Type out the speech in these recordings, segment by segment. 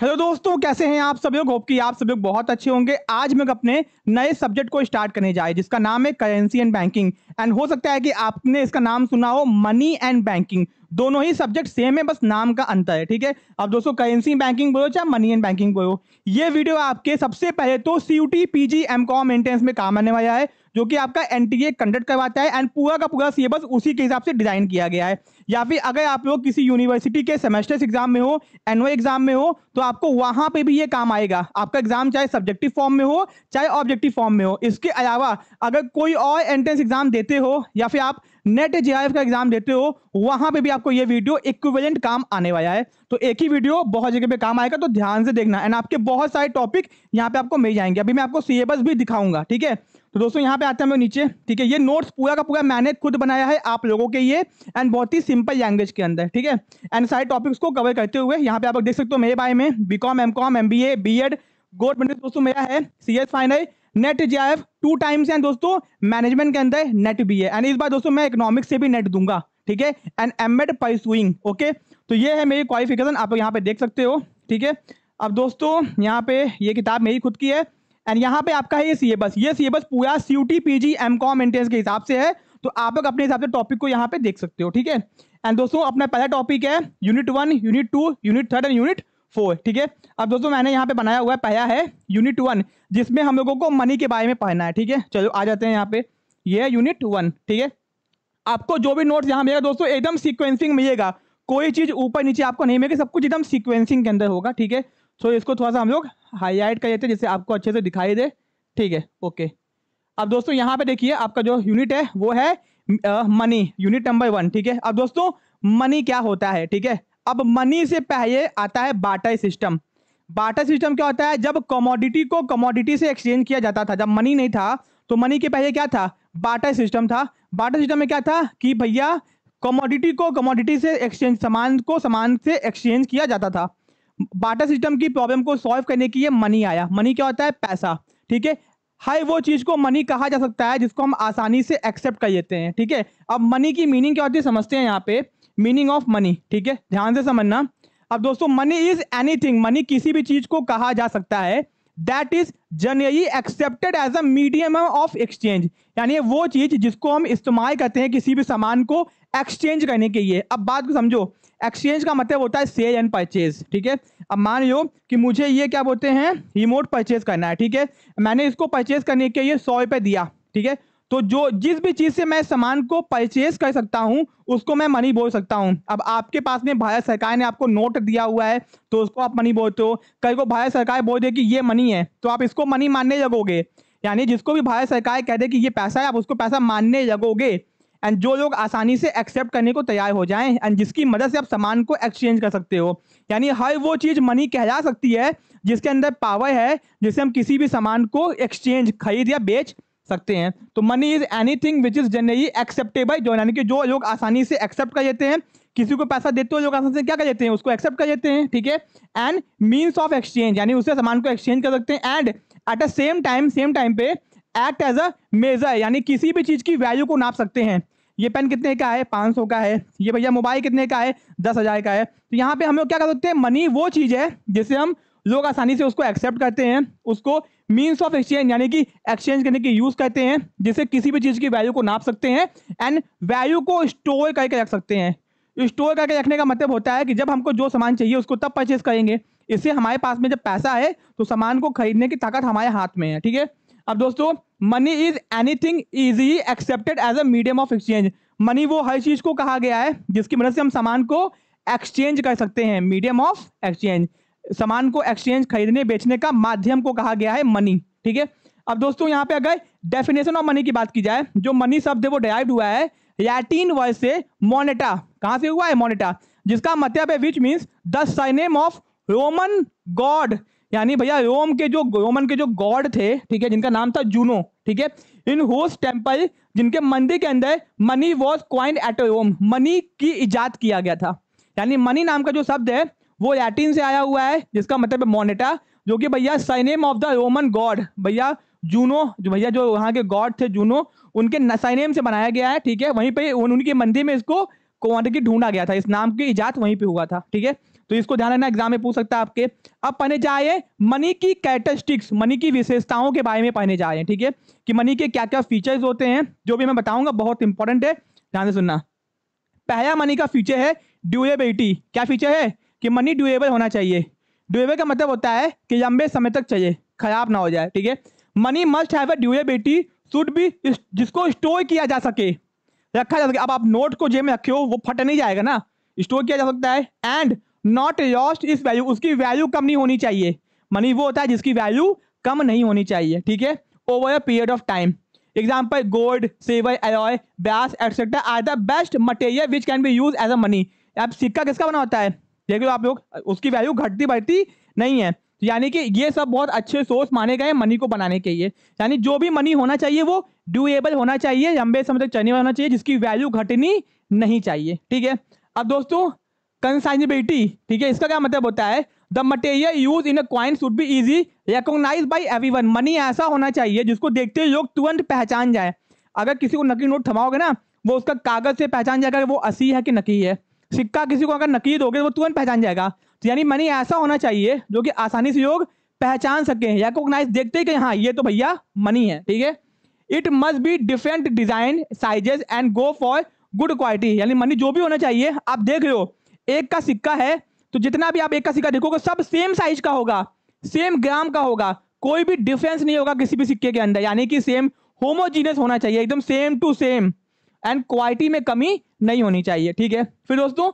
hello दोस्तों कैसे हैं आप सब लोग होप कि आप सभी लोग बहुत अच्छे होंगे आज मैं अपने नए सब्जेक्ट को स्टार्ट करने जाए जिसका नाम है करेंसी एंड बैंकिंग एंड हो सकता है कि आपने इसका नाम सुना हो मनी एंड बैंकिंग दोनों ही सब्जेक्ट सेम है बस नाम का अंतर है ठीक है अब दोस्तों करेंसी बैंकिंग बोलो चाहे मनी एंड बैंकिंग बोलो ये वीडियो आपके सबसे पहले तो C U T P G M com entrance में काम आने वाला है जो कि आपका एन टी ए कंडक्ट करवाता है एंड पूरा का पूरा सिलेबस उसी के हिसाब से डिजाइन किया गया है या फिर अगर आप लोग किसी यूनिवर्सिटी के सेमेस्टर्स एग्जाम में हो एनुअल एग्जाम में हो तो आपको वहां पे भी ये काम आएगा आपका एग्जाम चाहे सब्जेक्टिव फॉर्म में हो चाहे ऑब्जेक्टिव फॉर्म में हो इसके अलावा अगर कोई और एंट्रेंस एग्जाम देते हो या फिर आप नेट जे का एग्जाम देते हो वहां पे भी आपको ये वीडियो इक्विवेलेंट काम आने वाला है तो एक ही वीडियो बहुत जगह पे काम आएगा तो ध्यान से देखना एंड आपके बहुत सारे टॉपिक यहाँ पे आपको मिल जाएंगे अभी मैं आपको सिलेबस भी दिखाऊंगा ठीक है तो दोस्तों यहाँ पे आते हैं हम नीचे ठीक है ये नोट्स पूरा का पूरा मैंने खुद बनाया है आप लोगों के लिए एंड बहुत ही सिंपल लैंग्वेज के अंदर ठीक है एंड सारे टॉपिक्स को कवर करते हुए यहाँ पे आप देख सकते हो मेरे बाय में B com M com M B A B ed got दोस्तों मेरा है C S final NET J I F two times है दोस्तों मैनेजमेंट के अंदर नेट बी है एंड इस बार दोस्तों मैं इकोनॉमिक्स से भी नेट दूंगा ठीक है and M ed pursuing okay तो ये है मेरी क्वालिफिकेशन आप यहाँ पे देख सकते हो ठीक है अब दोस्तों यहाँ पे ये किताब मेरी खुद की है एंड यहाँ पे आपका है ये सिलेबस ये सिलेबस पूरा C U T P G M com entrance के हिसाब से है तो आप अपने हिसाब से टॉपिक को यहाँ पे देख सकते हो ठीक है एंड दोस्तों अपना पहला टॉपिक है unit one unit two unit third and unit four ठीक है अब दोस्तों मैंने यहाँ पे बनाया हुआ है पहला है यूनिट वन जिसमें हम लोगों को मनी के बारे में पढ़ना है ठीक है चलो आ जाते हैं यहाँ पे ये है यूनिट वन ठीक है आपको जो भी नोट्स यहाँ मिलेगा दोस्तों एकदम सिक्वेंसिंग मिलेगा कोई चीज़ ऊपर नीचे आपको नहीं मिलेगी सब कुछ एकदम सिक्वेंसिंग के अंदर होगा ठीक है सो इसको थोड़ा सा हम लोग हाईलाइट कर देते हैं जिससे आपको अच्छे से दिखाई दे ठीक है ओके अब दोस्तों यहाँ पे देखिए आपका जो यूनिट है वो है मनी यूनिट नंबर वन ठीक है अब दोस्तों मनी क्या होता है ठीक है अब मनी से पहले आता है बाटा सिस्टम बाटा सिस्टम क्या होता है जब कमोडिटी को कमोडिटी से एक्सचेंज किया जाता था जब मनी नहीं था तो मनी के पहले क्या था बाटा सिस्टम था बाटा सिस्टम में क्या था कि भैया कमोडिटी को कमोडिटी से एक्सचेंज सामान को सामान से एक्सचेंज किया जाता था बाटा सिस्टम की प्रॉब्लम को सॉल्व करने के लिए मनी आया मनी क्या होता है पैसा ठीक है हाई वो चीज को मनी कहा जा सकता है जिसको हम आसानी से एक्सेप्ट कर लेते हैं ठीक है अब मनी की मीनिंग क्या होती है समझते हैं यहाँ पे मीनिंग ऑफ मनी ठीक है ध्यान से समझना अब दोस्तों मनी इज एनीथिंग मनी किसी भी चीज को कहा जा सकता है that is generally accepted as a medium of exchange यानी वो चीज जिसको हम इस्तेमाल करते हैं किसी भी सामान को एक्सचेंज करने के लिए अब बात को समझो एक्सचेंज का मतलब होता है सेल एंड परचेज ठीक है अब मान लो कि मुझे ये क्या बोलते हैं रिमोट परचेज करना है ठीक है मैंने इसको परचेज करने के लिए सौ रुपये दिया ठीक है तो जो जिस भी चीज़ से मैं सामान को परचेज कर सकता हूँ उसको मैं मनी बोल सकता हूँ अब आपके पास में भारत सरकार ने आपको नोट दिया हुआ है तो उसको आप मनी बोलते हो कल को भारत सरकार बोल दे कि ये मनी है तो आप इसको मनी मानने लगोगे यानी जिसको भी भारत सरकार कह दे कि ये पैसा है आप उसको पैसा मानने लगोगे एंड जो लोग आसानी से एक्सेप्ट करने को तैयार हो जाएं एंड जिसकी मदद से आप सामान को एक्सचेंज कर सकते हो यानी हर वो चीज़ मनी कहला सकती है जिसके अंदर पावर है जिससे हम किसी भी सामान को एक्सचेंज खरीद या बेच सकते हैं तो money is anything which is generally acceptable जो यानी कि जो लोग आसानी से एक्सेप्ट कर लेते हैं किसी को पैसा देते हो लोग आसानी से क्या कर लेते हैं उसको एक्सेप्ट कर लेते हैं ठीक है एंड मीन्स ऑफ एक्सचेंज यानी उससे सामान को एक्सचेंज कर सकते हैं and at a same time same time पे एक्ट एज अ मेजर यानी किसी भी चीज की वैल्यू को नाप सकते हैं ये पेन कितने का है पाँच सौ का है ये भैया मोबाइल कितने का है दस हज़ार का है तो यहाँ पे हम लोग क्या कर सकते हैं मनी वो चीज़ है जिसे हम लोग आसानी से उसको एक्सेप्ट करते हैं उसको मीन्स ऑफ एक्सचेंज यानी कि एक्सचेंज करने की यूज़ करते हैं जिसे किसी भी चीज़ की वैल्यू को नाप सकते हैं एंड वैल्यू को स्टोर करके रख सकते हैं स्टोर करके रखने का मतलब होता है कि जब हमको जो सामान चाहिए उसको तब परचेज करेंगे इससे हमारे पास में जब पैसा है तो सामान को खरीदने की ताकत हमारे हाथ में है ठीक है अब दोस्तों money is anything easy accepted as a medium of exchange money वो हर चीज को कहा गया है जिसकी मदद से हम सामान को एक्सचेंज कर सकते हैं मीडियम ऑफ एक्सचेंज सामान को एक्सचेंज खरीदने बेचने का माध्यम को कहा गया है मनी ठीक है अब दोस्तों यहाँ पे अगर डेफिनेशन ऑफ मनी की बात की जाए जो मनी शब्द है वो डिराइव हुआ है लैटिन वर्ड से मोनेटा कहाँ से हुआ है मोनेटा जिसका मतलब है which means the surname of Roman god यानी भैया रोम के जो रोमन के जो गॉड थे ठीक है जिनका नाम था जूनो ठीक है इन होस टेम्पल जिनके मंदिर के अंदर money was coin at Rome money की इजाद किया गया था यानी मनी नाम का जो शब्द है वो लैटिन से आया हुआ है जिसका मतलब है मोनेटा जो कि भैया surname of the Roman god भैया जूनो जो भैया जो वहाँ के गॉड थे जूनो उनके साइनेम से बनाया गया है ठीक है वहीं पे उनके मंदिर में इसको की ढूंढा गया था इस नाम की इजात वहीं पे हुआ था ठीक है तो इसको ध्यान रखना एग्जाम में पूछ सकता है आपके अब पढ़ने जाए मनी की कैटेस्टिक्स मनी की विशेषताओं के बारे में पढ़ने जाए ठीक है कि मनी के क्या क्या फीचर्स होते हैं जो भी मैं बताऊंगा बहुत इंपॉर्टेंट है ध्यान से सुनना पहला मनी का फीचर है ड्यूरेबिलिटी क्या फीचर है कि मनी ड्यूरेबल होना चाहिए ड्यूरेबल का मतलब होता है कि लंबे समय तक चाहिए खराब ना हो जाए ठीक है money must have a durability should भी जिसको स्टोर किया जा सके रखा जा सके अब आप नोट को जेब में रखे हो वो फट नहीं जाएगा ना स्टोर किया जा सकता है and not lost is value उसकी वैल्यू कम नहीं होनी चाहिए मनी वो होता है जिसकी वैल्यू कम नहीं होनी चाहिए ठीक है over a period of time example gold silver alloy brass etcetera are the best material which can be use as a money अब सिक्का किसका बना होता है देख लो आप लोग उसकी वैल्यू घटती बढ़ती नहीं है तो यानी कि ये सब बहुत अच्छे सोर्स माने गए मनी को बनाने के लिए यानी जो भी मनी होना चाहिए वो ड्यूएबल होना चाहिए लंबे समय तक चलने वाला होना चाहिए जिसकी वैल्यू घटनी नहीं चाहिए ठीक है अब दोस्तों कंसाइनबिलिटी ठीक है इसका क्या मतलब होता है the material use in a coin should be easy recognise by every one money ऐसा होना चाहिए जिसको देखते हुए लोग तुरंत पहचान जाए अगर किसी को नकली नोट थमाओगे ना वो उसका कागज से पहचान जाएगा वो असी है कि नकली है सिक्का किसी को अगर नकली दोगे वो तुरंत पहचान जाएगा तो यानी मनी ऐसा होना चाहिए जो कि आसानी से लोग पहचान सकें रिकोगनाइज देखते ही कि हाँ ये तो भैया मनी है ठीक है it must be different design sizes and go for good quality यानी मनी जो भी होना चाहिए आप देख रहे हो एक का सिक्का है तो जितना भी आप एक का सिक्का देखोगे सब सेम साइज का होगा सेम ग्राम का होगा कोई भी डिफरेंस नहीं होगा किसी भी सिक्के के अंदर यानी कि सेम होमोजीनियस होना चाहिए एकदम same to same and quality में कमी नहीं होनी चाहिए ठीक है फिर दोस्तों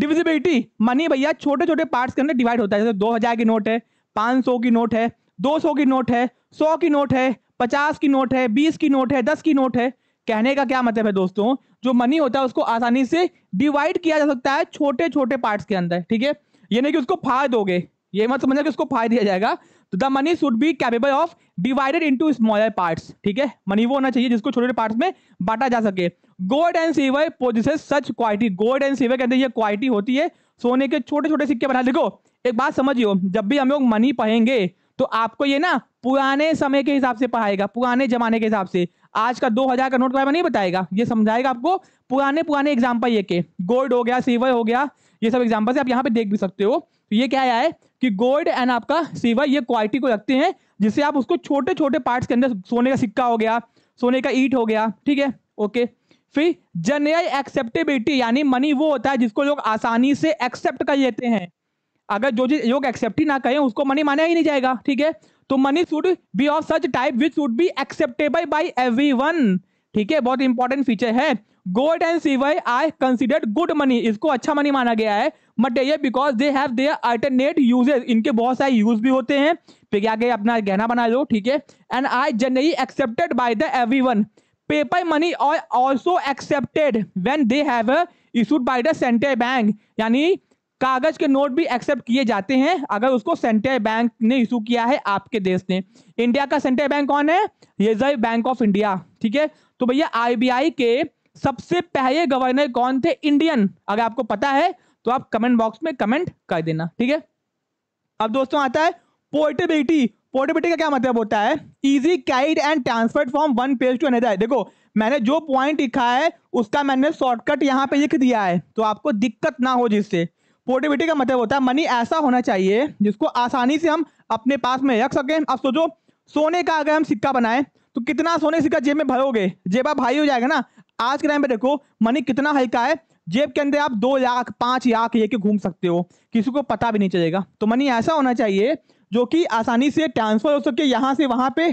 डिविजिबिलिटी मनी भैया छोटे छोटे पार्ट्स के अंदर डिवाइड होता है जैसे दो हजार की नोट है पाँच सौ की नोट है दो सौ की नोट है सौ की नोट है पचास की नोट है बीस की नोट है दस की नोट है कहने का क्या मतलब है दोस्तों जो मनी होता है उसको आसानी से डिवाइड किया जा सकता है छोटे छोटे पार्ट्स के अंदर ठीक है ये नहीं कि उसको फाड़ दोगे ये मत समझना कि उसको फायदा दिया जाएगा तो the money should be capable of divided into smaller parts ठीक है मनी वो होना चाहिए जिसको छोटे छोटे पार्ट्स में बांटा जा सके gold and silver possesses such quality gold and silver के अंदर यह क्वालिटी होती है सोने के छोटे छोटे सिक्के बना देखो एक बात समझियो जब भी हम लोग मनी पढ़ेंगे तो आपको ये ना पुराने समय के हिसाब से पढ़ाएगा पुराने जमाने के हिसाब से आज का दो हजार का नोट ड्राइवर तो नहीं बताएगा ये समझाएगा आपको पुराने पुराने एग्जाम्पल ये के गोल्ड हो गया सीवर हो गया ये सब एग्जाम्पल से आप यहाँ पे देख भी सकते हो तो ये क्या आया है कि गोल्ड एंड आपका सीवर ये क्वालिटी को रखते हैं जिससे आप उसको छोटे छोटे पार्ट्स के अंदर सोने का सिक्का हो गया सोने का ईट हो गया ठीक है ओके फिर जनरल एक्सेप्टेबिलिटी यानी मनी वो होता है जिसको लोग आसानी से एक्सेप्ट कर लेते हैं अगर जो चीज लोग एक्सेप्ट ही ना करें उसको मनी माना ही नहीं जाएगा ठीक है तो money should be of such type which should be acceptable by every ठीक है बहुत इंपॉर्टेंट फीचर है gold and silver are considered good money इसको अच्छा मनी माना गया है material because they have their alternate uses इनके बहुत सारे यूज भी होते हैं फिर तो क्या अपना गहना बना लो ठीक है and are generally accepted by the every one paper money और also accepted when they have issued by the central bank यानी कागज के नोट भी एक्सेप्ट किए जाते हैं अगर उसको सेंट्रल बैंक ने इशू किया है आपके देश ने इंडिया का सेंट्रल बैंक कौन है रिजर्व बैंक ऑफ इंडिया ठीक है तो भैया आरबीआई के सबसे पहले गवर्नर कौन थे इंडियन अगर आपको पता है तो आप कमेंट बॉक्स में कमेंट कर देना ठीक है अब दोस्तों आता है पोर्टेबिलिटी पोर्टेबिलिटी का क्या मतलब होता है easy carried and transferred from one page to another देखो मैंने जो पॉइंट लिखा है उसका मैंने शॉर्टकट यहाँ पे लिख दिया है तो आपको दिक्कत ना हो जिससे पोर्टेबिलिटी का मतलब होता है मनी ऐसा होना चाहिए जिसको आसानी से हम अपने पास में रख सकें अब सोचो सोने का अगर हम सिक्का बनाएं तो कितना सोने सिक्का जेब में भरोगे जेबा भाई हो जाएगा ना आज के टाइम पे देखो मनी कितना हल्का है जेब के अंदर आप दो लाख पांच लाख लेके घूम सकते हो किसी को पता भी नहीं चलेगा तो मनी ऐसा होना चाहिए जो कि आसानी से ट्रांसफर हो सके यहाँ से वहां पे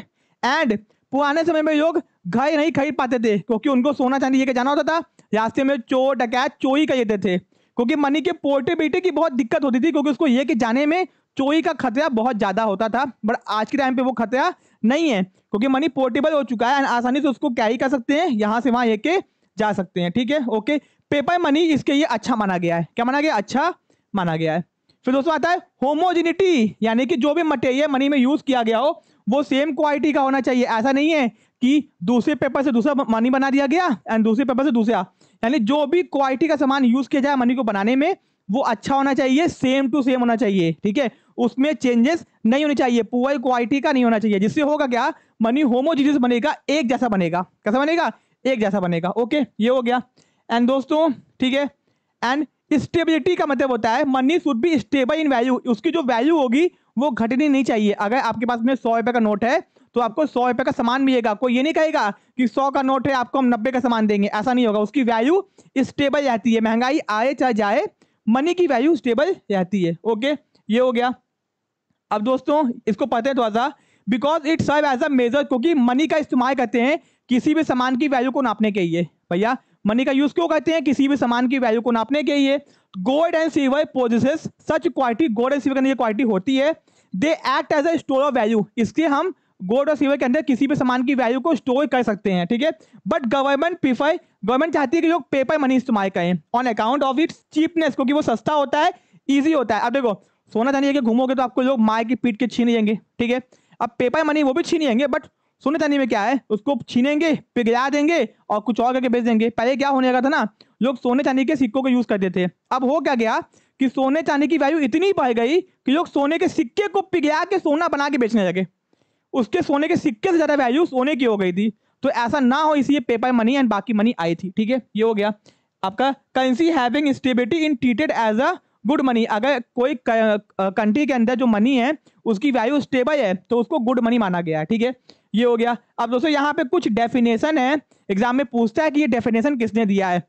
एंड पुराने समय में लोग घर नहीं खरीद पाते थे क्योंकि उनको सोना चांदी लेके जाना होता था रास्ते में चोर डकैत चोरी कर देते थे क्योंकि मनी के पोर्टेबिलिटी की बहुत दिक्कत होती थी क्योंकि उसको यह कि जाने में चोरी का खतरा बहुत ज़्यादा होता था बट आज के टाइम पे वो खतरा नहीं है क्योंकि मनी पोर्टेबल हो चुका है आसानी से उसको कैरी कर सकते हैं यहाँ से वहाँ लेके जा सकते हैं ठीक है ओके पेपर मनी इसके लिए अच्छा माना गया है क्या माना गया अच्छा माना गया है फिर दोस्तों आता है होमोजिनिटी यानी कि जो भी मटेरियल मनी में यूज किया गया हो वो सेम क्वालिटी का होना चाहिए ऐसा नहीं है कि दूसरे पेपर से दूसरा मनी बना दिया गया एंड दूसरे पेपर से दूसरा यानी जो भी क्वालिटी का सामान यूज किया जाए मनी को बनाने में वो अच्छा होना चाहिए सेम टू सेम होना चाहिए ठीक है उसमें चेंजेस नहीं होने चाहिए पुअर क्वालिटी का नहीं होना चाहिए जिससे होगा क्या मनी होमोजीनियस बनेगा एक जैसा बनेगा कैसा बनेगा एक जैसा बनेगा ओके ये हो गया एंड दोस्तों ठीक है एंड स्टेबिलिटी का मतलब होता है money should be stable in value उसकी जो वैल्यू होगी वो घटनी नहीं चाहिए अगर आपके पास में सौ रुपये का नोट है तो आपको सौ रुपए का सामान मिलेगा कोई ये नहीं कहेगा कि सौ का नोट है आपको हम नब्बे का सामान देंगे ऐसा नहीं होगा उसकी वैल्यू स्टेबल रहती है महंगाई आए चाहे जाए मनी की वैल्यू स्टेबल रहती है ओके ये हो गया अब दोस्तों इसको पढ़ते हैं थोड़ा सा because it serve as a measure क्योंकि मनी का इस्तेमाल करते हैं किसी भी सामान की वैल्यू को नापने के लिए भैया मनी का यूज क्यों करते हैं किसी भी सामान की वैल्यू को नापने के लिए gold and silver possesses such quality gold and silver की क्वालिटी होती है they act as a store of value इसके हम गोल्ड और सिल्वर के अंदर किसी भी सामान की वैल्यू को स्टोर कर सकते हैं ठीक है बट गवर्नमेंट प्रीफर गवर्नमेंट चाहती है कि लोग पेपर मनी इस्तेमाल करें on account of its cheapness क्योंकि वो सस्ता होता है ईजी होता है अब देखो सोना चाहिए कि घूमोगे तो आपको लोग मार के पीट के छीन लेंगे ठीक है अब पेपर मनी वो भी छीन लेंगे बट सोने चांदी में क्या है उसको छीनेंगे पिघला देंगे और कुछ और करके बेच देंगे पहले क्या होने लगा था ना लोग सोने चांदी के सिक्कों को यूज करते थे अब हो क्या गया कि सोने चांदी की वैल्यू इतनी बढ़ गई कि लोग सोने के सिक्के को पिघला के सोना बना के बेचने लगे उसके सोने के सिक्के से ज्यादा वैल्यू सोने की हो गई थी तो ऐसा ना हो इसलिए पेपर मनी एंड बाकी मनी आई थी ठीक है ये हो गया आपका currency having stability in treated as a good money अगर कोई कंट्री के अंदर जो मनी है उसकी वैल्यू स्टेबल है तो उसको गुड मनी माना गया है ठीक है ये हो गया अब दोस्तों यहाँ पे कुछ डेफिनेशन है एग्जाम में पूछता है कि ये डेफिनेशन किसने दिया है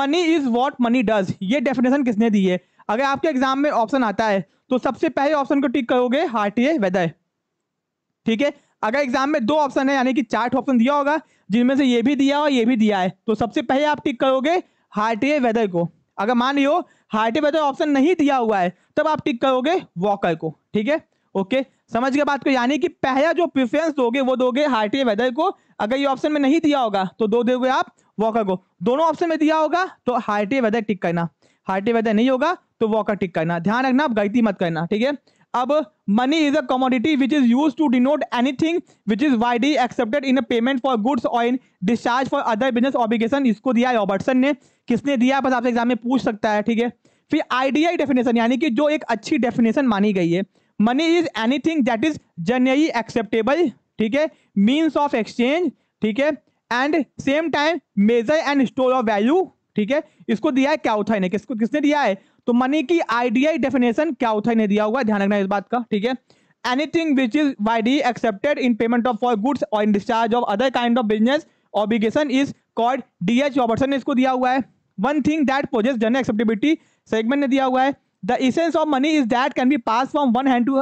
money is what money does ये डेफिनेशन किसने दी है अगर आपके एग्जाम में ऑप्शन आता है तो सबसे पहले ऑप्शन को टिक करोगे हार्ट ये वेदर ठीक है अगर एग्जाम में दो ऑप्शन है यानी कि चार्ट ऑप्शन दिया होगा जिनमें से ये भी दिया और ये भी दिया है तो सबसे पहले आप टिक करोगे हार्टिए वेदर को अगर मान लियो हार्टिए वेदर ऑप्शन नहीं दिया हुआ है तब आप टिक करोगे वॉकर को ठीक है ओके समझ के बात को यानी कि पहला जो प्रिफरेंस दोगे वो दोगे हार्टिए वेदर को अगर ये ऑप्शन में नहीं दिया होगा तो दो दोगे आप वॉकर को दोनों ऑप्शन में दिया होगा तो हार्टिए वेदर टिक करना हार्टिए वेदर नहीं होगा तो वॉकर टिक करना ध्यान रखना आप गलती मत करना ठीक है अब money is a commodity which is use to denote anything which is widely accepted in payment for goods और in discharge for other business obligation इसको दिया है रॉबर्टसन ने किसने दिया बस आपसे एग्जाम में पूछ सकता है ठीक है फिर आइडियाई डेफिनेशन यानी कि जो एक अच्छी डेफिनेशन मानी गई है money is anything that is generally acceptable ठीक है मीन्स ऑफ एक्सचेंज ठीक है and same time measure and store of value ठीक है इसको दिया है क्या उठाई ने किसको किसने दिया है तो मनी की आइडियाई डेफिनेशन क्या होता है दिया हुआ ध्यान रखना इस बात का ठीक है anything which is widely accepted in payment of for goods और in discharge of other kind of business obligation is called D H ने इसको दिया हुआ है one thing that possesses general acceptability Seligman ने दिया हुआ है the essence of money is that can be pass from one hand to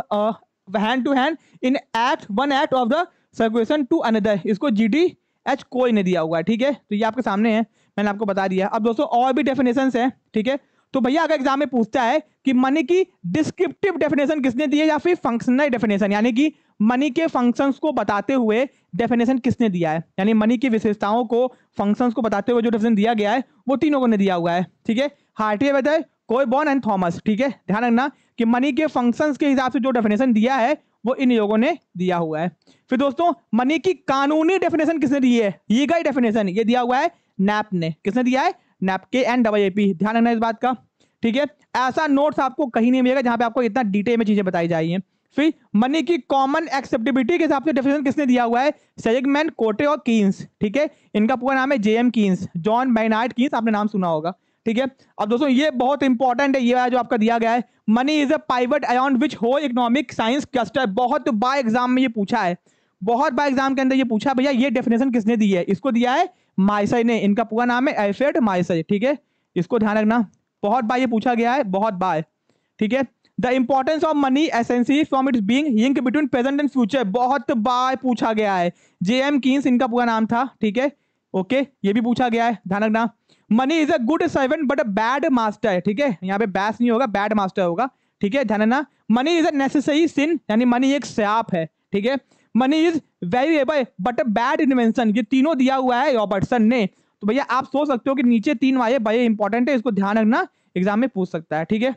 hand to hand in act one act of the circulation to another इसको G D H कोई ने दिया हुआ है ठीक है तो ये आपके सामने है मैंने आपको बता दिया अब दोस्तों और भी डेफिनेशन है ठीक है तो भैया अगर एग्जाम में पूछता है कि मनी की डिस्क्रिप्टिव डेफिनेशन किसने दी है या फिर फंक्शनल डेफिनेशन यानी कि मनी के फंक्शंस को बताते हुए डेफिनेशन किसने दिया है यानी मनी की विशेषताओं को फंक्शंस को बताते हुए जो डेफिनेशन दिया गया है वो तीन लोगों ने दिया हुआ है ठीक है हार्टे वेदर कोई बॉन एंड थॉमस ठीक है ध्यान रखना कि मनी के फंक्शंस के हिसाब से जो डेफिनेशन दिया है वो इन लोगों ने दिया हुआ है फिर दोस्तों मनी की कानूनी डेफिनेशन किसने दी है ये गई डेफिनेशन ये दिया हुआ है नैप ने किसने दिया है नेपके एंड डब्ल्यू ध्यान रखना इस बात का ठीक है ऐसा नोट्स आपको कहीं नहीं मिलेगा जहां पे आपको इतना डिटेल में चीजें बताई जा रही है फिर मनी की कॉमन एक्सेप्टेबिलिटी के हिसाब से डेफिनेशन किसने दिया हुआ है सेजगमैन कोटे और कीन्स ठीक है इनका पूरा नाम है J M Keynes John Maynard Keynes आपने नाम सुना होगा ठीक है अब दोस्तों ये बहुत इंपॉर्टेंट है ये जो आपका दिया गया है मनी इज अ प्राइवेट अयॉन which whole economic science cluster बहुत बाय एग्जाम में ये पूछा है बहुत बार एग्जाम के अंदर ये पूछा भैया ये डेफिनेशन किसने दी है इसको दिया है माइसई ने इनका पूरा नाम है एल्फ्रेड माइसई ठीक है इसको ध्यान रखना बहुत बार ये पूछा गया है बहुत बार ठीक है the importance of money essentially from its being link between present and future बहुत बार पूछा गया है जे एम किन्स इनका पूरा नाम था ठीक है ओके ये भी पूछा गया है ध्यान रखना money is a good servant but a bad master है ठीक है यहाँ पे बैस नहीं होगा बैड मास्टर होगा ठीक है ध्यान रखना money is a necessary sin यानी मनी एक श्राप है ठीक है money is variable but bad invention ये तीनों दिया हुआ है रॉबर्टसन ने तो भैया आप सोच सकते हो कि नीचे तीन वाये बड़े इंपॉर्टेंट है इसको ध्यान रखना एग्जाम में पूछ सकता है ठीक है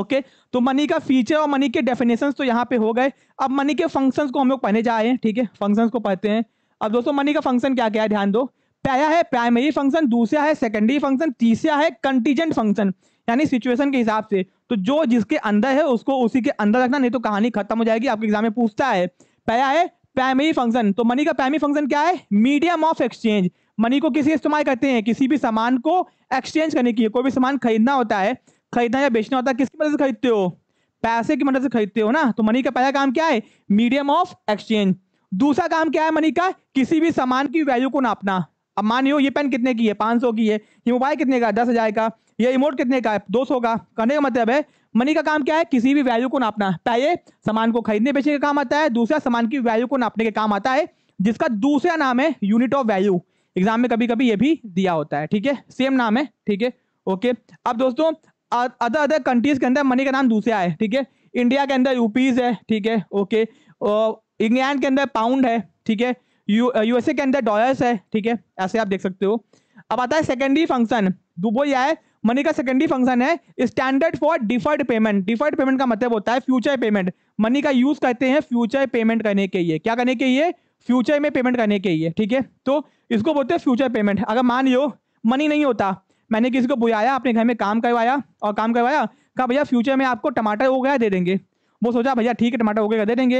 ओके तो मनी का फीचर और मनी के डेफिनेशन तो यहाँ पे हो गए अब मनी के फंक्शंस को हम लोग पढ़ने जा रहे हैं ठीक है फंक्शंस को पढ़ते हैं अब दोस्तों मनी का फंक्शन क्या क्या है ध्यान दो पहला है प्राइमरी फंक्शन दूसरा है सेकेंडरी फंक्शन तीसरा है कंटीजेंट फंक्शन यानी सिचुएशन के हिसाब से तो जो जिसके अंदर है उसको उसी के अंदर रखना नहीं तो कहानी खत्म हो जाएगी आपके एग्जाम में पूछता है पहला है प्राइमरी फंक्शन तो मनी का प्राइमरी फंक्शन क्या है मीडियम ऑफ एक्सचेंज मनी को किसी इस्तेमाल करते हैं किसी भी सामान को एक्सचेंज करने की कोई भी सामान खरीदना होता है खरीदना या बेचना होता है किसकी मदद से खरीदते हो पैसे की मदद से खरीदते हो ना तो मनी का पहला काम क्या है मीडियम ऑफ एक्सचेंज दूसरा काम क्या है मनी का किसी भी सामान की वैल्यू को नापना अब मानियो ये पेन कितने की है पाँच सौ की है ये मोबाइल कितने का दस हजार का ये रिमोट कितने का है दो सौ का कहने का मतलब है मनी का काम क्या है किसी भी वैल्यू को नापना पहले सामान को खरीदने बेचने का काम आता है दूसरा सामान की वैल्यू को नापने के काम आता है जिसका दूसरा नाम है यूनिट ऑफ वैल्यू एग्जाम में कभी कभी ये भी दिया होता है ठीक है सेम नाम है ठीक है ओके अब दोस्तों अदर अदर कंट्रीज के अंदर मनी का नाम दूसरा है ठीक है इंडिया के अंदर यूपीज है ठीक है ओके इंग्लैंड के अंदर पाउंड है ठीक है यू यूएसए के अंदर डॉलर्स है ठीक है ऐसे आप देख सकते हो अब आता है सेकेंडरी फंक्शन वो यह है मनी का सेकेंडरी फंक्शन है standard for deferred payment deferred payment का मतलब होता है फ्यूचर पेमेंट मनी का यूज करते हैं फ्यूचर पेमेंट करने के लिए क्या करने के लिए फ्यूचर में पेमेंट करने के लिए ठीक है तो इसको बोलते हैं फ्यूचर पेमेंट अगर मान लो मनी नहीं होता मैंने किसी को बुलाया अपने घर में काम करवाया और काम करवाया कहा भैया फ्यूचर में आपको टमाटर हो गया दे देंगे वो सोचा भैया ठीक है टमाटर हो गया दे देंगे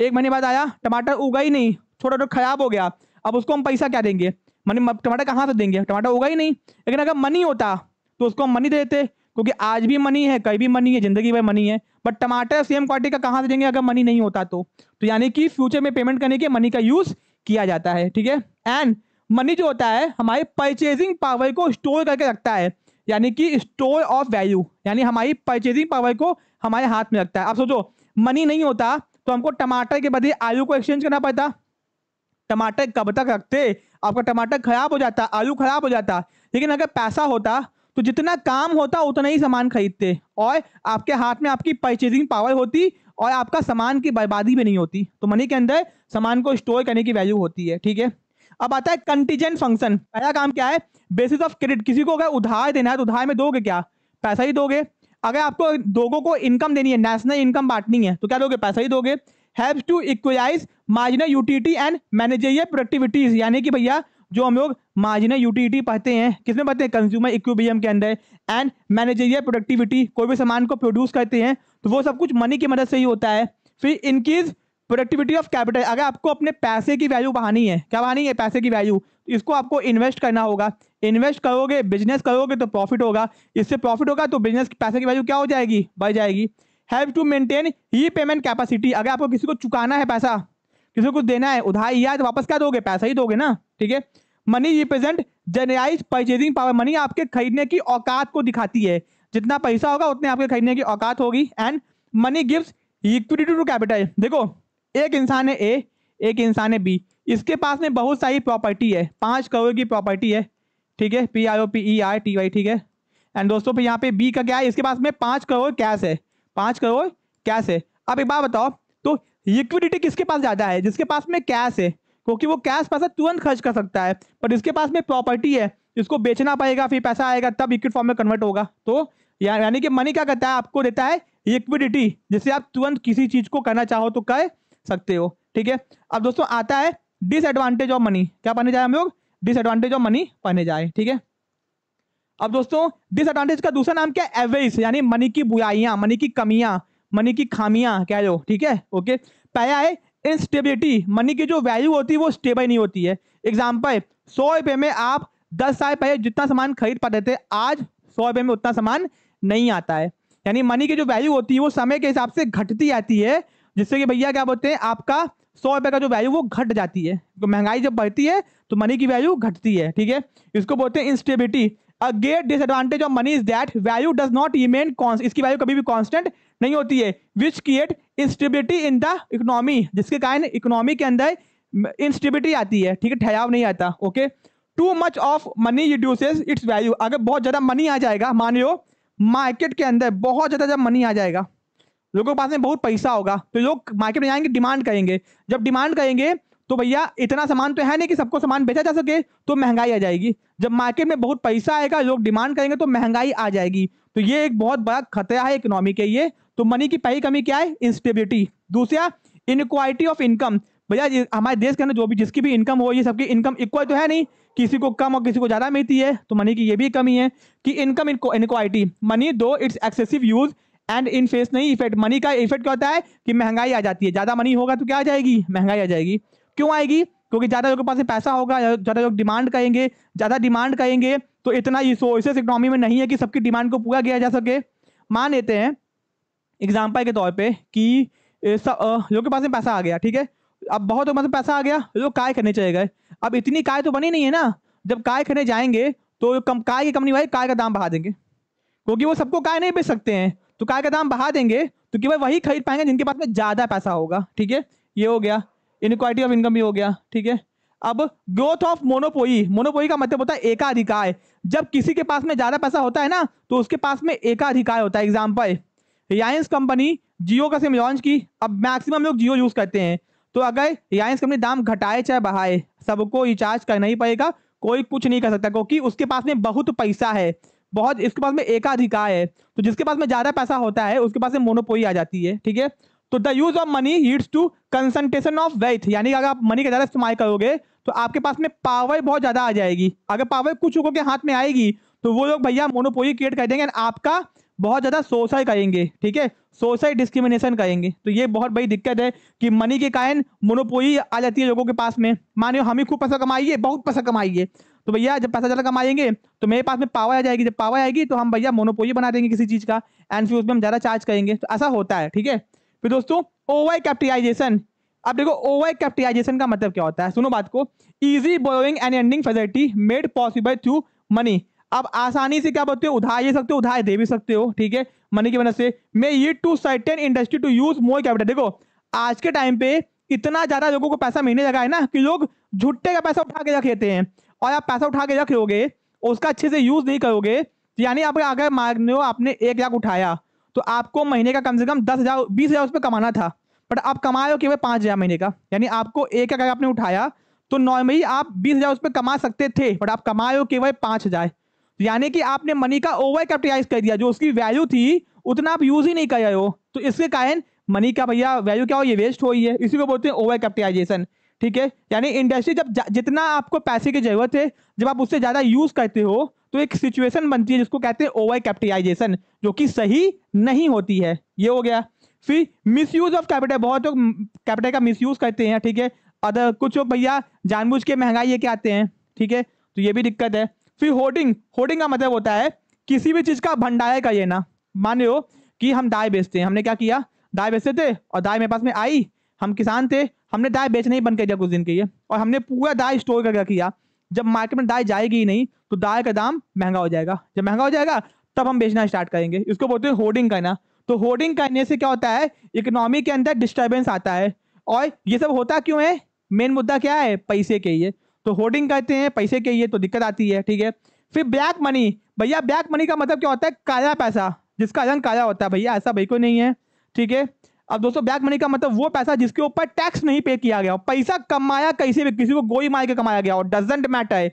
एक महीने बाद आया टमाटर उगा ही नहीं थोड़ा थोड़ा तो खराब हो गया अब उसको हम पैसा क्या देंगे मनी टमाटर कहाँ से देंगे टमाटर उगा ही नहीं लेकिन अगर मनी होता तो उसको हम मनी दे देते क्योंकि आज भी मनी है कहीं भी मनी है जिंदगी भर मनी है बट टमाटर सेम क्वालिटी का कहाँ से देंगे अगर मनी नहीं होता तो, तो यानी कि फ्यूचर में पेमेंट करने के मनी का यूज किया जाता है ठीक है एंड मनी जो होता है हमारी परचेजिंग पावर को स्टोर करके रखता है यानी कि स्टोर ऑफ वैल्यू यानी हमारी परचेजिंग पावर को हमारे हाथ में रखता है अब सोचो मनी नहीं होता तो हमको टमाटर के बदले आलू को एक्सचेंज करना पड़ता टमाटर कब तक रखते आपका टमाटर खराब हो जाता आलू खराब हो जाता लेकिन अगर पैसा होता तो जितना काम होता उतना ही सामान खरीदते और आपके हाथ में आपकी परचेजिंग पावर होती और आपका सामान की बर्बादी भी नहीं होती तो मनी के अंदर सामान को स्टोर करने की वैल्यू होती है ठीक है अब आता है कंटीजेंट फंक्शन पहला काम क्या है बेसिस ऑफ क्रेडिट किसी को अगर उधार देना है तो उधार में दोगे क्या पैसा ही दोगे अगर आपको दोगों को इनकम देनी है नेशनल इनकम बांटनी है तो क्या दोगे पैसा ही दोगे help to equalise marginal utility and managerial productivities यानी कि भैया जो हम लोग मार्जिनल यूटिलिटी पढ़ते हैं किसमें पढ़ते हैं कंज्यूमर इक्विबियम के अंदर एंड मैनेजरियल प्रोडक्टिविटी कोई भी सामान को प्रोड्यूस करते हैं तो वो सब कुछ मनी की मदद से ही होता है फिर इनकीज प्रोडक्टिविटी ऑफ कैपिटल अगर आपको अपने पैसे की वैल्यू बढ़ानी है क्या बहानी है पैसे की वैल्यू तो इसको आपको इन्वेस्ट करना होगा इन्वेस्ट करोगे बिजनेस करोगे तो प्रॉफिट होगा इससे प्रॉफिट होगा तो बिजनेस पैसे की वैल्यू क्या हो जाएगी बढ़ जाएगी हैव टू मेंटेन ही पेमेंट कैपेसिटी अगर आपको किसी को चुकाना है पैसा किसी को कुछ देना है उधार या तो वापस क्या दोगे पैसा ही दोगे ना ठीक है money represent generalise purchasing power money आपके खरीदने की औकात को दिखाती है जितना पैसा होगा उतने आपके खरीदने की औकात होगी and money gives equity to capital देखो एक इंसान है ए एक इंसान है बी इसके पास में बहुत सारी प्रॉपर्टी है पाँच करोड़ की प्रॉपर्टी है ठीक है P I O P E I T Y ठीक है एंड दोस्तों फिर यहाँ पे बी का क्या है इसके पास में पाँच करोड़ कैश है पाँच करोड़ कैश है अब एक बार बताओ तो इक्विडिटी किसके पास ज़्यादा है जिसके पास में कैश है क्योंकि वो कैश पैसा तुरंत खर्च कर सकता है पर इसके पास में प्रॉपर्टी है इसको बेचना पड़ेगा फिर पैसा आएगा तब इक्विड फॉर्म में कन्वर्ट होगा तो या, यानी कि मनी क्या करता है आपको देता है इक्विडिटी जिससे आप तुरंत किसी चीज को करना चाहो तो कर सकते हो ठीक है अब दोस्तों आता है डिसएडवांटेज ऑफ मनी क्या पढ़ने जाए हम लोग डिसएडवांटेज ऑफ मनी पढ़ने जाए ठीक है अब दोस्तों डिसएडवांटेज का दूसरा नाम क्या है एवरेज यानी मनी की बुराइयां मनी की कमियां मनी की खामियां कह लो ठीक है ओके पहला है इनस्टेबिलिटी मनी की जो वैल्यू होती है वो स्टेबल नहीं होती है एग्जाम्पल सौ रुपये में आप दस साल पहले जितना सामान खरीद पाते थे आज सौ रुपये में उतना सामान नहीं आता है यानी मनी की जो वैल्यू होती है वो समय के हिसाब से घटती आती है जिससे कि भैया क्या बोलते हैं आपका सौ रुपये का जो वैल्यू वो घट जाती है तो महंगाई जब बढ़ती है तो मनी की वैल्यू घटती है ठीक है इसको बोलते हैं instability a great disadvantage of money is that value does not remain इसकी वैल्यू कभी भी कॉन्स्टेंट नहीं होती है which create instability in the economy जिसके कारण इकोनॉमी के अंदर इंस्टेबिलिटी आती है ठीक है ठहराव नहीं आता okay too much of money reduces its value अगर बहुत ज़्यादा मनी आ जाएगा मान लो मार्केट के अंदर बहुत ज़्यादा जब मनी आ जाएगा लोगों के पास में बहुत पैसा होगा तो लोग मार्केट में जाएंगे डिमांड करेंगे जब डिमांड करेंगे तो भैया इतना सामान तो है नहीं कि सबको सामान बेचा जा सके तो महंगाई आ जाएगी जब मार्केट में बहुत पैसा आएगा लोग डिमांड करेंगे तो महंगाई आ जाएगी तो ये एक बहुत बड़ा खतरा है इकोनॉमी के लिए तो मनी की पहली कमी क्या है इंस्टेबिलिटी दूसरा इनक्वालिटी ऑफ इनकम भैया हमारे देश के अंदर जो भी जिसकी भी इनकम हो ये सबकी इनकम इक्वल तो है नहीं किसी को कम और किसी को ज़्यादा मिलती है तो मनी की ये भी कमी है कि income inequality money though its excessive use and in face नहीं इफेक्ट मनी का इफेक्ट क्या होता है कि महंगाई आ जाती है ज़्यादा मनी होगा तो क्या आ जाएगी महंगाई आ जाएगी क्यों आएगी क्योंकि ज्यादा लोगों के पास पैसा होगा ज्यादा लोग डिमांड कहेंगे ज्यादा डिमांड कहेंगे तो इतना रिसोर्सेस इकोनॉमी में नहीं है कि सबकी डिमांड को पूरा किया जा सके मान लेते हैं एग्जाम्पल के तौर पर कि लोगों के पास पैसा आ गया ठीक है अब बहुत लोग पास पैसा आ गया लोग काय करने चले गए अब इतनी काय तो बनी नहीं है ना जब काय करने जाएंगे तो कम काय की कंपनी वाले काय का दाम बढ़ा देंगे क्योंकि वो सबको काय नहीं बेच सकते हैं तो काय का दाम बढ़ा देंगे तो केवल वही खरीद पाएंगे जिनके पास में ज़्यादा पैसा होगा ठीक है ये हो गया इनक्वालिटी ऑफ इनकम भी हो गया ठीक है अब ग्रोथ ऑफ मोनोपोई मोनोपोई का मतलब होता है एकाधिकार जब किसी के पास में ज्यादा पैसा होता है ना तो उसके पास में एकाधिकार होता है एग्जाम्पल रिलायंस कंपनी जियो का सिम लॉन्च की अब मैक्सिमम लोग जियो यूज करते हैं तो अगर रिलायंस कंपनी दाम घटाए चाहे बढ़ाए सबको रिचार्ज करना ही पड़ेगा कोई कुछ नहीं कर सकता क्योंकि उसके पास में बहुत पैसा है बहुत इसके पास में एकाधिकार है तो जिसके पास में ज्यादा पैसा होता है उसके पास में मोनोपोई आ जाती है ठीक है तो the use of money leads to concentration of wealth यानी कि अगर आप मनी का ज़्यादा इस्तेमाल करोगे तो आपके पास में पावर बहुत ज़्यादा आ जाएगी अगर पावर कुछ लोगों के हाथ में आएगी तो वो लोग भैया मोनोपोली क्रिएट कर देंगे आपका बहुत ज़्यादा सोशल करेंगे ठीक है सोशल डिस्क्रिमिनेशन करेंगे तो ये बहुत बड़ी दिक्कत है कि मनी के कारण मोनोपोली आ जाती है लोगों के पास में मानियो हम ही खूब पैसा कमाइए बहुत पैसा कमाइए तो भैया जब पैसा ज़्यादा कमाएंगे तो मेरे पास में पावर आ जाएगी जब पावर आएगी तो हम भैया मोनोपोली बना देंगे किसी चीज़ का एंड फिर उसमें हम ज़्यादा चार्ज करेंगे तो ऐसा होता है ठीक है फिर दोस्तों ओवर कैप्टिलाइजेशन अब देखो ओवर कैप्टिलाइजेशन का मतलब क्या होता है सुनो बात को easy borrowing and lending facility made possible through money आप आसानी से क्या बोलते हो उधार ले सकते हो उधार दे भी सकते हो ठीक है मनी की वजह से मे ये to certain industry to use more capital देखो आज के टाइम पे इतना ज्यादा लोगों को पैसा मिलने लगा है ना कि लोग झुट्टे का पैसा उठा के रख लेते हैं और आप पैसा उठा के रख लोगे उसका अच्छे से यूज नहीं करोगे यानी आप अगर मान लो आपने एक लाख उठाया तो आपको महीने का कम से कम दस हजार बीस हजार उस पर कमाना था बट आप कमाए हो केवल पाँच हजार महीने का यानी आपको एक अगर आपने उठाया तो नॉर्मली आप बीस हजार उस पर कमा सकते थे बट आप कमाए हो केवल पाँच हजार तो यानी कि आपने मनी का ओवर कैप्टिलाइज कर दिया जो उसकी वैल्यू थी उतना आप यूज ही नहीं कर रहे हो तो इसके कारण मनी का भैया वैल्यू क्या हो ये वेस्ट हो रही है इसी को बोलते हैं ओवर कैप्टिलाइजेशन ठीक है यानी इंडस्ट्री जब जितना आपको पैसे की जरूरत है जब आप उससे ज़्यादा यूज करते हो तो एक सिचुएशन बनती है जिसको कहते हैं ओवर कैपिटलाइजेशन जो कि सही नहीं होती है ये हो गया फिर मिस यूज ऑफ कैपिटल बहुत लोग कैपिटल का मिस यूज करते हैं ठीक है अदर कुछ लोग भैया जानबूझ के महंगाई ये क्या आते हैं ठीक है तो ये भी दिक्कत है फिर होर्डिंग होर्डिंग का मतलब होता है किसी भी चीज़ का भंडारा का ये ना मान लो कि हम दाय बेचते हैं हमने क्या किया दाय बेचते थे और दाय मेरे पास में आई हम किसान थे हमने दाय बेचने ही बंद कर दिया कुछ दिन के लिए और हमने पूरा दाय स्टोर करके किया लिया जब मार्केट में दाल जाएगी ही नहीं तो दाल का दाम महंगा हो जाएगा जब महंगा हो जाएगा तब हम बेचना स्टार्ट करेंगे इसको बोलते हैं होर्डिंग करना तो होर्डिंग करने से क्या होता है इकोनॉमी के अंदर डिस्टर्बेंस आता है और ये सब होता क्यों है मेन मुद्दा क्या है पैसे के लिए तो होर्डिंग करते हैं पैसे के लिए तो दिक्कत आती है ठीक है फिर ब्लैक मनी भैया ब्लैक मनी का मतलब क्या होता है काला पैसा जिसका रंग काला होता है भैया ऐसा भाई को नहीं है ठीक है अब दोस्तों ब्लैक मनी का मतलब वो पैसा जिसके ऊपर टैक्स नहीं पे किया गया पैसा कमाया कैसे भी किसी को गोई मार के कमाया गया और डजेंट मैटर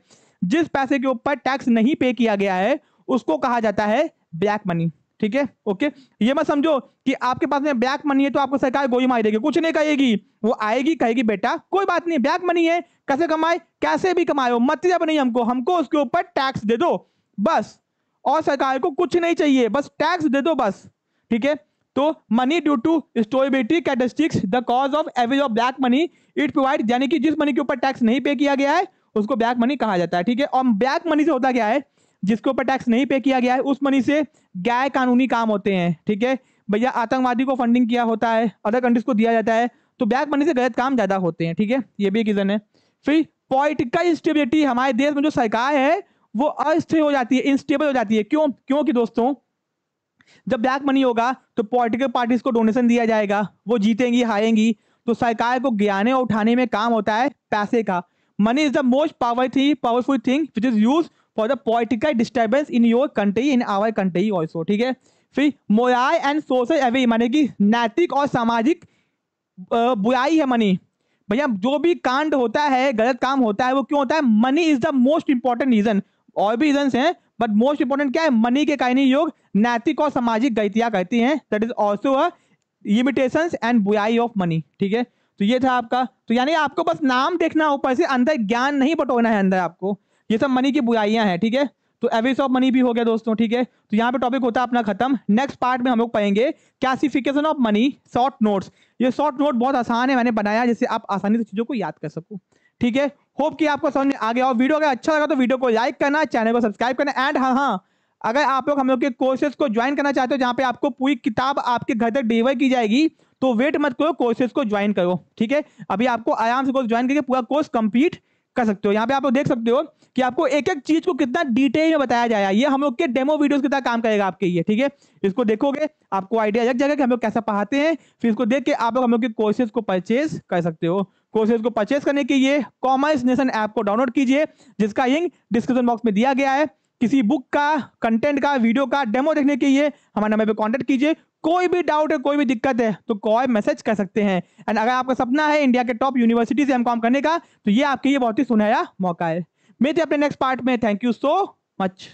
जिस पैसे के ऊपर टैक्स नहीं पे किया गया है उसको कहा जाता है ब्लैक मनी ठीक है ओके ये मत समझो कि आपके पास में ब्लैक मनी है तो आपको सरकार गोई मार देगी कुछ नहीं कहेगी वो आएगी कहेगी बेटा कोई बात नहीं ब्लैक मनी है कैसे कमाए कैसे भी कमाए मतलब नहीं हमको हमको उसके ऊपर टैक्स दे दो बस और सरकार को कुछ नहीं चाहिए बस टैक्स दे दो बस ठीक है तो money due to storability characteristics the cause of average of black money it provide यानी कि जिस मनी के ऊपर टैक्स नहीं पे किया गया है उसको ब्लैक मनी कहा जाता है ठीक है और ब्लैक मनी से होता क्या है जिसके ऊपर टैक्स नहीं पे किया गया है उस मनी से गैर कानूनी काम होते हैं ठीक है भैया आतंकवादी को फंडिंग किया होता है अदर कंट्रीज को दिया जाता है तो ब्लैक मनी से गलत काम ज्यादा होते हैं ठीक है ये भी एक रीजन है फिर पॉलिटिकल स्टेबिलिटी हमारे देश में जो सरकार है वो अस्थिर हो जाती है इंस्टेबल हो जाती है क्यों क्योंकि दोस्तों जब ब्लैक मनी होगा तो पॉलिटिकल पार्टीज को डोनेशन दिया जाएगा वो जीतेंगी हारेंगी तो सरकार को गिराने और उठाने में काम होता है पैसे का money is the most power थी powerful thing which is use for the political disturbance in your country in our country also ठीक है फिर मोराल एंड सोशल अवे मानी की नैतिक और सामाजिक बुराई है मनी भैया जो भी कांड होता है गलत काम होता है वो क्यों होता है money is the most important reason और भी रीजन हैं बट मोस्ट इंपॉर्टेंट क्या है मनी के कायनी योग नैतिक और सामाजिक गलतियां कहती हैं that is also limitation and बुआई ऑफ मनी ठीक है तो ये था आपका तो यानी आपको बस नाम देखना ऊपर से अंदर ज्ञान नहीं बटोना है अंदर आपको ये सब मनी की बुआइयां हैं ठीक है तो एविस ऑफ मनी भी हो गया दोस्तों ठीक है तो यहाँ पे टॉपिक होता है अपना खत्म नेक्स्ट पार्ट में हम लोग पढ़ेंगे classification of money short notes ये शॉर्ट नोट बहुत आसान है मैंने बनाया जिससे आप आसानी से चीज़ों को याद कर सको ठीक है होप कि आपको समझ आ गया और वीडियो अगर अच्छा लगा तो वीडियो को लाइक करना चैनल को सब्सक्राइब करना एंड हाँ हाँ अगर आप लोग हम लोग के कोर्सेज को ज्वाइन करना चाहते हो जहाँ पे आपको पूरी किताब आपके घर तक डिलीवर की जाएगी तो वेट मत करो कोर्सेज को ज्वाइन करो ठीक है अभी आपको आराम से कोर्स ज्वाइन करके पूरा कोर्स कंप्लीट कर सकते हो यहाँ पे आप लोग देख सकते हो कि आपको एक एक चीज को कितना डिटेल में बताया जाएगा ये हम लोग के डेमो वीडियोस कितना काम करेगा आपके ये ठीक है इसको देखोगे आपको आइडिया लग जाएगा कि हम लोग कैसा पढ़ाते हैं फिर इसको देख के आप लोग हम लोग के कोर्सेज को परचेज कर सकते हो कोर्सेज को परचेज करने के लिए कॉमर्स नेशन ऐप को डाउनलोड कीजिए जिसका लिंक डिस्क्रिप्शन बॉक्स में दिया गया है किसी बुक का कंटेंट का वीडियो का डेमो देखने के लिए हमारे नंबर पर कॉन्टेक्ट कीजिए कोई भी डाउट है कोई भी दिक्कत है तो कॉल मैसेज कर सकते हैं एंड अगर आपका सपना है इंडिया के टॉप यूनिवर्सिटी से एम करने का तो ये आपके लिए बहुत ही सुनहरा मौका है मिलते अपने नेक्स्ट पार्ट में थैंक यू सो मच